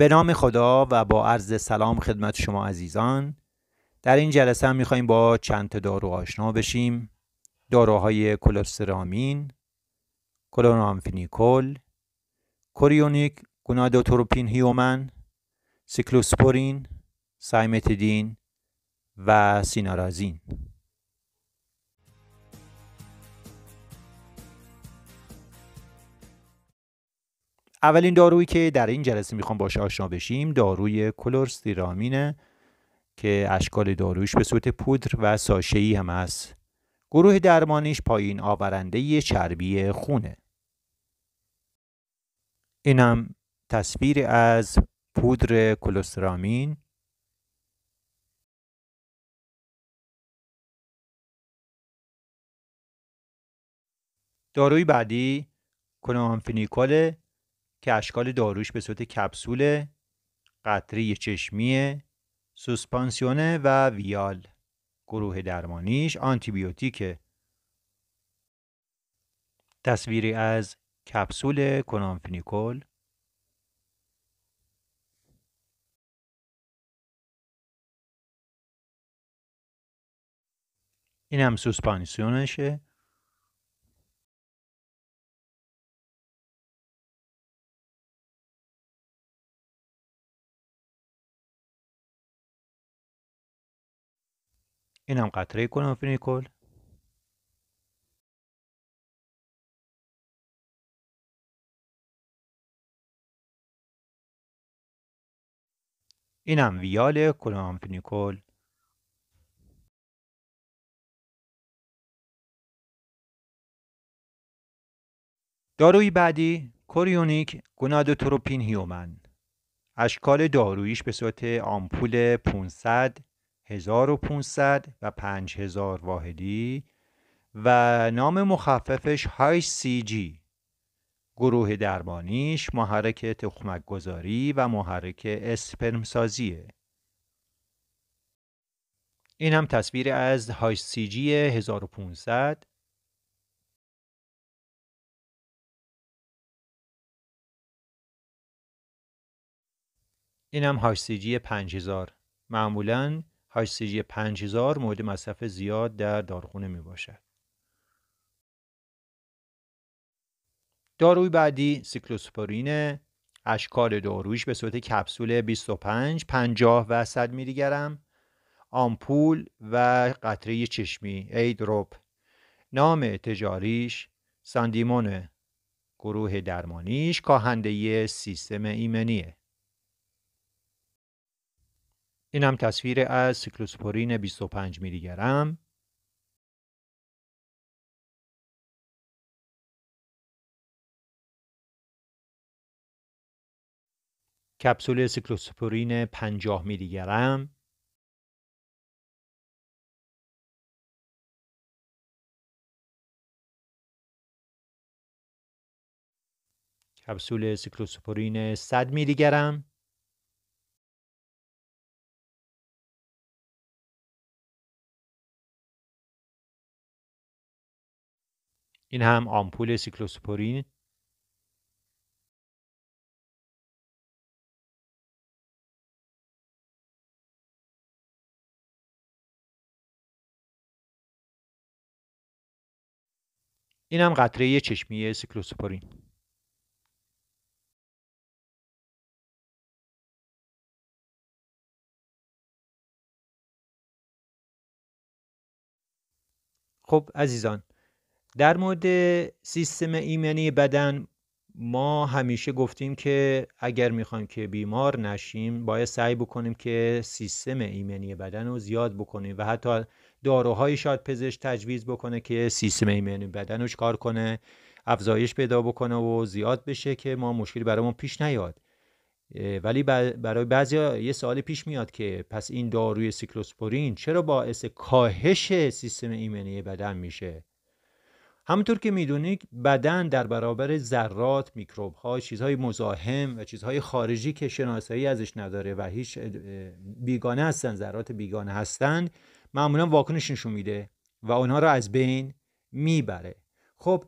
به نام خدا و با عرض سلام خدمت شما عزیزان در این جلسه هم میخواییم با چند تا دارو آشنا بشیم داروهای کلوسترامین کلورامفینیکول کوریونیک گونادوتروپین هیومن سیکلوسپورین سایمتیدین و سینارازین اولین دارویی که در این جلسه میخوام باش آشنا بشیم داروی کلورستیرامینه که اشکال دارویش به صورت پودر و ای هم هست گروه درمانیش پایین آورنده چربی خونه اینم تصویر از پودر کلسترامین داروی بعدی کنامفینیکول که اشکال داروش به صورت کپسول قطری چشمی سوسپانسیونه و ویال گروه درمانیش آنتیبیوتیکه تصویری از کپسول کنامفینیکول این هم سوسپانسیونشه اینم قطره این اینم ویال کنافینیکول داروی بعدی کوریونیک گنادوتروپین هیومن اشکال داروییش به صورت آمپول 500 1500 و 5000 واحدی و نام مخففش HCG گروه درمانیش محرک تخمک گذاری و محرک اسپرم سازیه این هم تصویر از HCG 1500 اینم هم HCG 5000 معمولاً HCG 5000 مورد مصرف زیاد در داروخانه می باشد. داروی بعدی سیکلوسپورین اشکال دارویش به صورت کپسول 25 50 و 100 میلی گرم آمپول و قطره چشمی ای نام تجاریش ساندیمون گروه درمانیش کاهنده سیستم ایمنیه این تصویر از سیکلوسپورین 25 میلی گرم کپسول سیکلوسپورین 50 میلی گرم کپسول سیکلوسپورین 100 میلی گرم این هم آمپول سیکلوسپورین این هم قطره چشمی سیکلوسپورین خب عزیزان در مورد سیستم ایمنی بدن ما همیشه گفتیم که اگر میخوایم که بیمار نشیم باید سعی بکنیم که سیستم ایمنی بدن رو زیاد بکنیم و حتی داروهای شاد پزشک تجویز بکنه که سیستم ایمنی بدن رو کار کنه افزایش پیدا بکنه و زیاد بشه که ما مشکلی برامون پیش نیاد ولی برای بعضی یه سوال پیش میاد که پس این داروی سیکلوسپورین چرا باعث کاهش سیستم ایمنی بدن میشه همونطور که میدونید بدن در برابر ذرات میکروب ها چیزهای مزاحم و چیزهای خارجی که شناسایی ازش نداره و هیچ بیگانه هستن ذرات بیگانه هستند معمولا واکنش نشون میده و آنها رو از بین میبره خب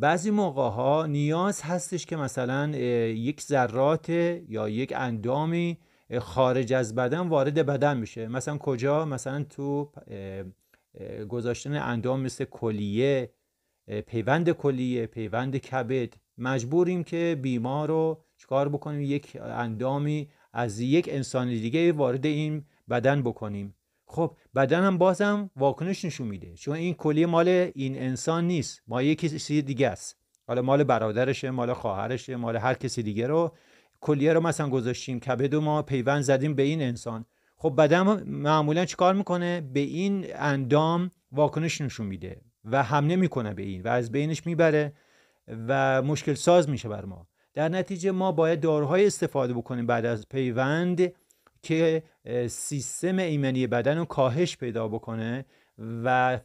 بعضی موقع ها نیاز هستش که مثلا یک ذرات یا یک اندامی خارج از بدن وارد بدن میشه مثلا کجا مثلا تو گذاشتن اندام مثل کلیه پیوند کلیه پیوند کبد مجبوریم که بیمار رو چکار بکنیم یک اندامی از یک انسان دیگه وارد این بدن بکنیم خب بدن هم بازم واکنش نشون میده چون این کلیه مال این انسان نیست ما یکی کسی دیگه است حالا مال برادرشه مال خواهرش مال هر کسی دیگه رو کلیه رو مثلا گذاشتیم کبد و ما پیوند زدیم به این انسان خب بدن معمولا چیکار میکنه به این اندام واکنش نشون میده و حمله میکنه به این و از بینش میبره و مشکل ساز میشه بر ما در نتیجه ما باید داروهای استفاده بکنیم بعد از پیوند که سیستم ایمنی بدن رو کاهش پیدا بکنه و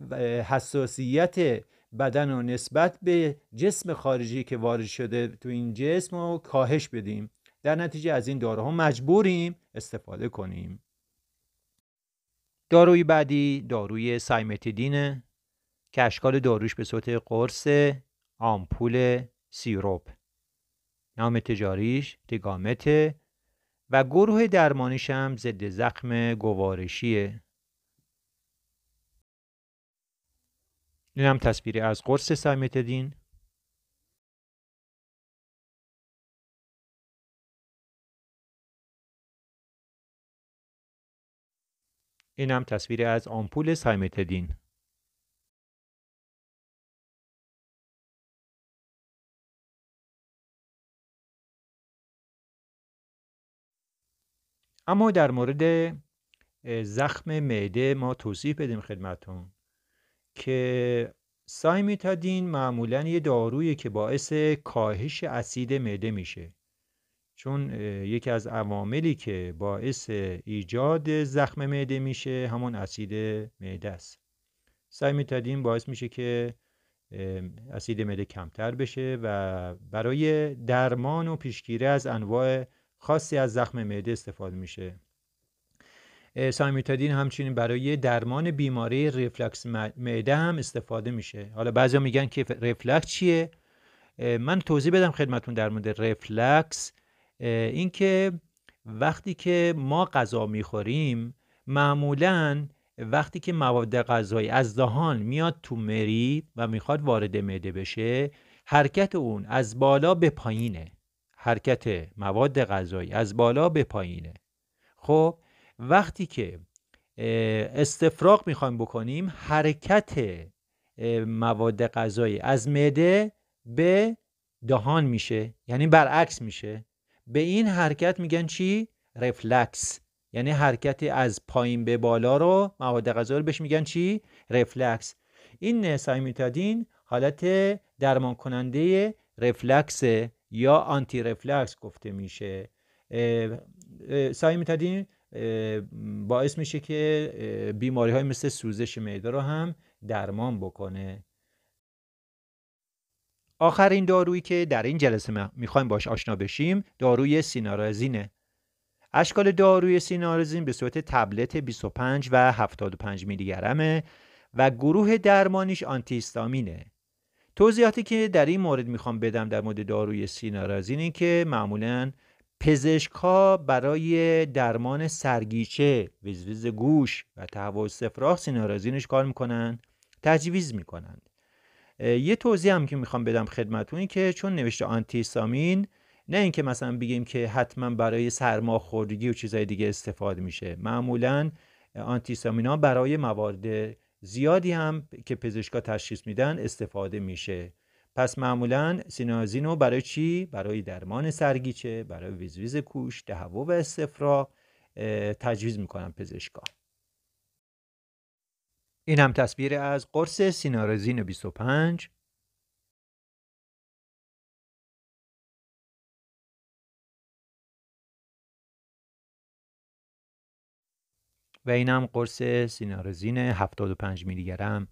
حساسیت بدن رو نسبت به جسم خارجی که وارد شده تو این جسم رو کاهش بدیم در نتیجه از این داروها مجبوریم استفاده کنیم داروی بعدی داروی سایمتیدینه که اشکال داروش به صورت قرص آمپول سیروپ نام تجاریش دگامته و گروه درمانیش هم ضد زخم گوارشیه این هم تصویری از قرص سایمتدین این هم تصویری از آمپول سایمتدین اما در مورد زخم معده ما توضیح بدیم خدمتون که سایمیتادین معمولا یه دارویی که باعث کاهش اسید معده میشه چون یکی از عواملی که باعث ایجاد زخم معده میشه همون اسید معده است سایمیتادین باعث میشه که اسید معده کمتر بشه و برای درمان و پیشگیری از انواع خاصی از زخم معده استفاده میشه سایمیتادین همچنین برای درمان بیماری ریفلکس معده هم استفاده میشه حالا بعضی میگن که ریفلکس چیه من توضیح بدم خدمتون در مورد ریفلکس اینکه وقتی که ما غذا میخوریم معمولا وقتی که مواد غذایی از دهان میاد تو مری و میخواد وارد معده بشه حرکت اون از بالا به پایینه حرکت مواد غذایی از بالا به پایینه خب وقتی که استفراغ میخوایم بکنیم حرکت مواد غذایی از معده به دهان میشه یعنی برعکس میشه به این حرکت میگن چی رفلکس یعنی حرکت از پایین به بالا رو مواد غذایی رو بهش میگن چی رفلکس این سایمیتادین حالت درمان کننده رفلکس یا آنتی رفلکس گفته میشه سعی میتدین باعث میشه که بیماری های مثل سوزش معده رو هم درمان بکنه آخرین دارویی که در این جلسه میخوایم باش آشنا بشیم داروی سینارازینه اشکال داروی سینارازین به صورت تبلت 25 و 75 میلی گرمه و گروه درمانیش آنتی توضیحاتی که در این مورد میخوام بدم در مورد داروی سینارازین این که معمولا پزشک ها برای درمان سرگیچه وزوز گوش و تهوع سفراخ سینارازینش کار میکنن تجویز میکنن. یه توضیح هم که میخوام بدم خدمتون این که چون نوشته آنتیسامین نه اینکه مثلا بگیم که حتما برای سرماخوردگی و چیزهای دیگه استفاده میشه معمولا آنتیسامینا ها برای موارد زیادی هم که پزشکا تشخیص میدن استفاده میشه پس معمولا سینازینو برای چی؟ برای درمان سرگیچه، برای ویزویز کوش، دهوه و استفراغ تجویز میکنن پزشکا. این هم تصویر از قرص سینارزین 25 و اینم قرص سینارزین 75 میلی گرم